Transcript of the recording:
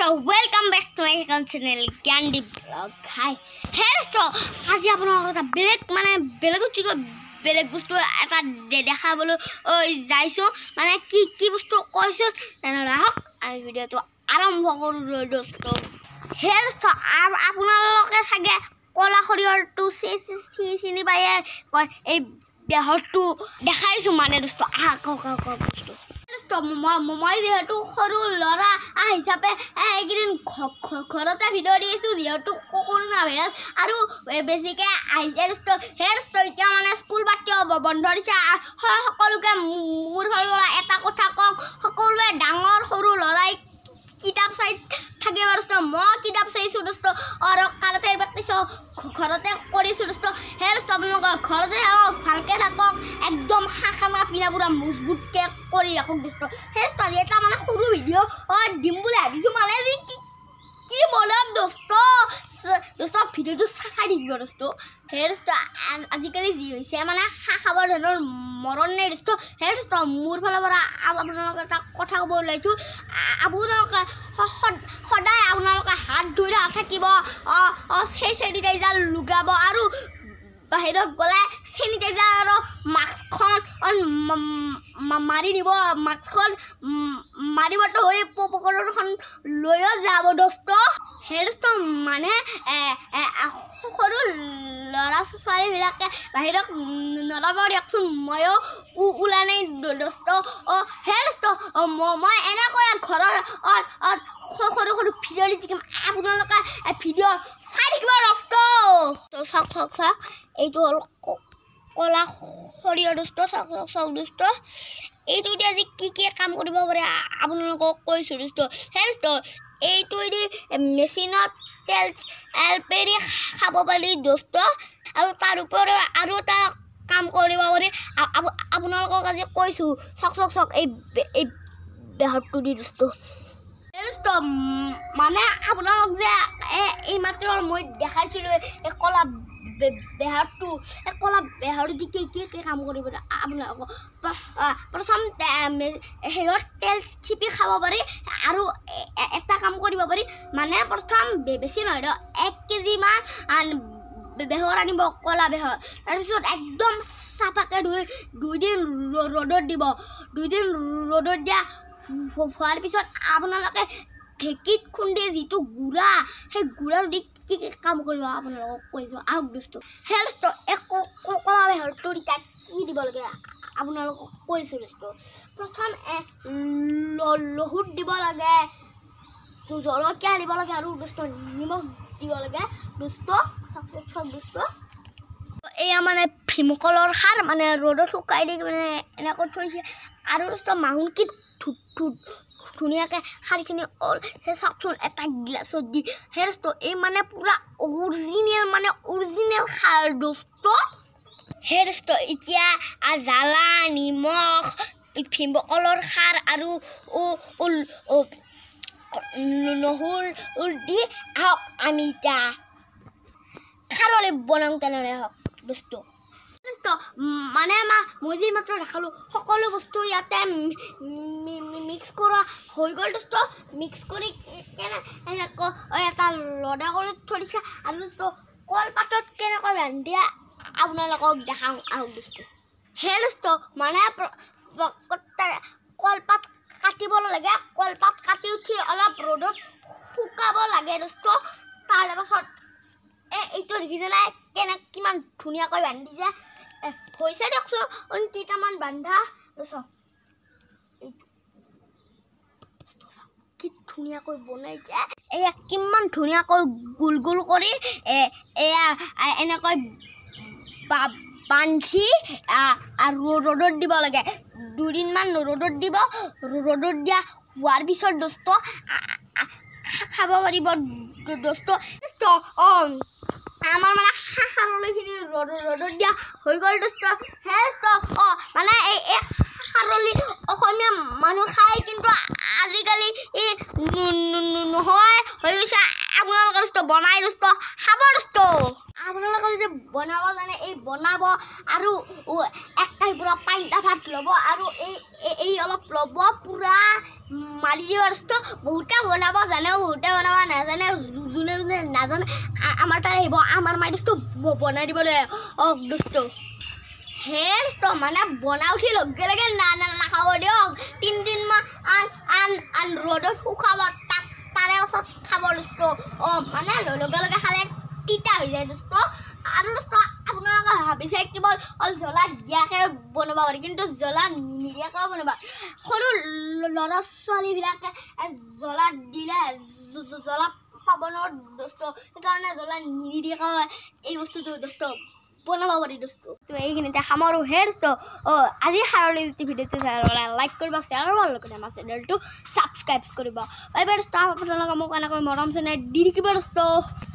तो welcome back to my कम channel candy blog hi hello तो आज आप लोगों का बेलक माने बेलक कुछ को बेलक कुछ तो ऐसा दे देखा बोलो ओ जाइसो माने की की कुछ तो कोई सो ना रहो आज वीडियो तो आरंभ हो गया दोस्तों हेलो तो आप आप लोगों के साथ कोला खोरियों टू सी सी सी सी नहीं पाया कोई ये बेहोत तो देखा ही सुमाने दोस्तों आ को को को दोस्तों জ্যেষ্ঠ মই যিহেতু সৰু ল'ৰা হিচাপে এইকেইদিন ঘৰতে ভিডিঅ' দি আছোঁ যিহেতু কৰোণা ভাইৰাছ আৰু বেছিকৈ আইজেষ্ট হেৰষ্ট এতিয়া মানে স্কুল পাতিও বন্ধ দিছে সকলোকে মোৰ সৰু ল'ৰা এটা কথা কওঁ সকলোৱে ডাঙৰ সৰু ল'ৰাই কিতাপ চাই থাকিব দোষ মই কিতাপ চাইছোঁ দোষ আৰু কাৰ ঘৰতে কৰিছোঁ দোষ হেয়াৰ আপোনালোকৰ ঘৰতে থাকক ভালকৈ থাকক একদম শাক খানা পিনা পূৰা মজবুতকৈ কৰি ৰাখক সেই হেয়াৰ আজি এটা মানে সৰু ভিডিঅ' দিম বুলি ভাবিছোঁ মানে যি কি কি বনাম দোষ দোষ ভিডিঅ'টো চাই থাকিব দোষ হেয়াৰ আজিকালি যি হৈছে মানে হা খাব ধৰণৰ মৰণ নাই দোষ হেয়াৰ দোষ মোৰ ফালৰ পৰা আপোনালোকৰ এটা কথা ক'ব ওলাইছোঁ আপোনালোকে সদায় হাত ধুই নাথাকিব সেই চেনিটাইজাৰ লগাব আৰু বাহিৰত গ'লে চেনিটাইজাৰ আৰু মাস্কখন মাৰি নিব মাস্কখন মাৰিবতো হৈ পপকৰণখন লৈ যাব দোষ সেইটো মানে সৰু ল'ৰা ছোৱালীবিলাকে বাহিৰক নলব দিয়কচোন ময়ো ওলাই নাই দোষ অ' সেইটো মই এনেকৈ ঘৰৰ সৰু সৰু ভিডিঅ' দি থাকিম আপোনালোকে ভিডিঅ' চাই থাকিব চাওক চাওক চাওক এইটো হ'ল কলা সৰিয়হ দুষ্ট চক দুষ্ট এইটো এইটোৱেদি আজি কি কি কাম কৰিব পাৰে আপোনালোকক কৈছোঁ দুষ্ট হেৰি দুষ্ট এইটোৱেদি মেচিনত তেল এলপেৰি খাব পাৰি দুষ্ট আৰু তাৰ উপৰিও আৰু এটা কাম কৰিব পাৰি আপোনালোকক আজি কৈছোঁ চাওক চাওক চাওক এই এই বেহৰটো দি দুষ্ট দুষ্ট মানে আপোনালোক যে এই মাত্ৰ মই দেখাইছিলোঁ এই কলা বেহাৰটো এই কলা বেহাৰ দি কি কি কাম কৰিব আপোনালোকক প্ৰথম সেইত তেল চিপি খাব পাৰি আৰু এটা কাম কৰিব পাৰি মানে প্ৰথম বেছি নহয় দিয়ক এক কেজিমান বেহৰ আনিব কলা বেহৰ তাৰপিছত একদম চাফাকৈ ধুই দুদিন ৰ'দত দিব দুদিন ৰ'দত দিয়া হোৱাৰ পিছত আপোনালোকে ঢেঁকীত খুন্দে যিটো গুড়া সেই গুড়াৰ দি কি কি কাম কৰিব আপোনালোকক কৈ যাওঁ আহক দোষটো সেই এক কলাৰ হেৰটো এতিয়া কি দিব লাগে আপোনালোকক কৈছোঁ দোষটো প্ৰথম লহুত দিব লাগে জলকীয়া দিব লাগে আৰু দোষটো নিমখ দিব লাগে দোষটো চাপ দোষটো এয়া মানে ভীমকলৰ সাৰ মানে ৰ'দত শুকাই দি মানে এনেকৈ থৈছে আৰু দোষটো মাহুন কি ধুনীয়াকে শাড়ীখিনি অল সেই চাওকচোন এটা গিলাচত দি হেৰিটো এই মানে পুৰা অৰিজিনেল মানে অৰিজিনেল খাৰ দোষ হেৰিটো এতিয়া জ্বালা নিমখ ভীম কলৰ সাৰ আৰু ঊল নহৰু দি আহক আমি এতিয়া খাৰলৈ বনাওঁ তেনেহ'লে আহক দোষটো মানে মা মই যে মাত্ৰ দেখালোঁ সকলো বস্তু ইয়াতে মিক্স কৰোঁ হৈ গ'ল তো মিক্স কৰি কেনে এনেকৈ এটা লডা কৰি থৈ দিছে আৰু তো কলপাতত কেনেকৈ ৰান্ধি আপোনালোকক দেখাওঁ আহক দোষটো সেই দোষটো মানে কলপাত কাটিব লাগে কলপাত কাটি উঠি অলপ ৰ'দত শুকাব লাগে দোষটো তাৰপাছত এই এইটো দেখিছে নাই কেনে কিমান ধুনীয়াকৈ বান্ধিছে হৈছে দিয়কচোন কেইটামান বান্ধা দোষ এইটো ধুনীয়াকৈ বনাই যে এয়া কিমান ধুনীয়াকৈ গোল গোল কৰি এয়া এনেকৈ বান্ধি ৰ'দত দিব লাগে দুদিনমান ৰ'দত দিব ৰ'দত দিয়া হোৱাৰ পিছত দস্ত খাব পাৰিব দোষ আমাৰ মানে সাৰলিখিনি ৰ'দত দিয়া হৈ গ'ল দোষ মানে এই সাৰলি অসমীয়া মানুহ খাই কিন্তু নহয় হৈ গৈছে আপোনালোকৰ দোষটো বনাই দোষটো খাব দোষটো আপোনালোকে যদি বনাব জানে এই বনাব আৰু একাই পূৰা পাইটা ভাত ল'ব আৰু এই এই অলপ ল'ব পূৰা মাৰি দিব দোষটো বহুতে বনাব জানে বহুতে বনাব নাজানে যোনে যোনে নাজানে আমাৰ তাত আহিব আমাৰ মাই দোষটো বনাই দিবলৈ অঁ দোষটো সেই দোষটো মানে বনাই উঠি লগে লগে না নাখাব দিয়ক তিনিদিনমান আন আন আন ৰ'দত শুকাব তাৰে ওচৰত খাব দোষটো অঁ মানে লগে লগে খালে তিতা হৈ যায় দোষটো আৰু দোষটো আপোনালোকে ভাবিছে কেৱল অকল জ্বলা দিয়াকে বনাব পাৰি কিন্তু জ্বলা নিদিয়াকেও বনাব সৰু ল'ৰা ছোৱালীবিলাকে জ্বলা দিলে জ্বলা পাব নোৱাৰো দোষটো সেইকাৰণে জ্বলা নিদিয়াকৈ এই বস্তুটো দোষটো বনাব পাৰি দোষটো তো এইখিনি দেখা মোৰ হেৰিটো অঁ আজি সাৰলি যদি ভিডিঅ'টো চাই লাইক কৰিব শ্বেয়াৰ কৰিব লগতে আমাৰ চেনেলটো ছাবস্ক্ৰাইব কৰিব এইবাৰ আপোনালোকে মোক এনেকৈ মৰম চেনাই দি থাকিব দোষটো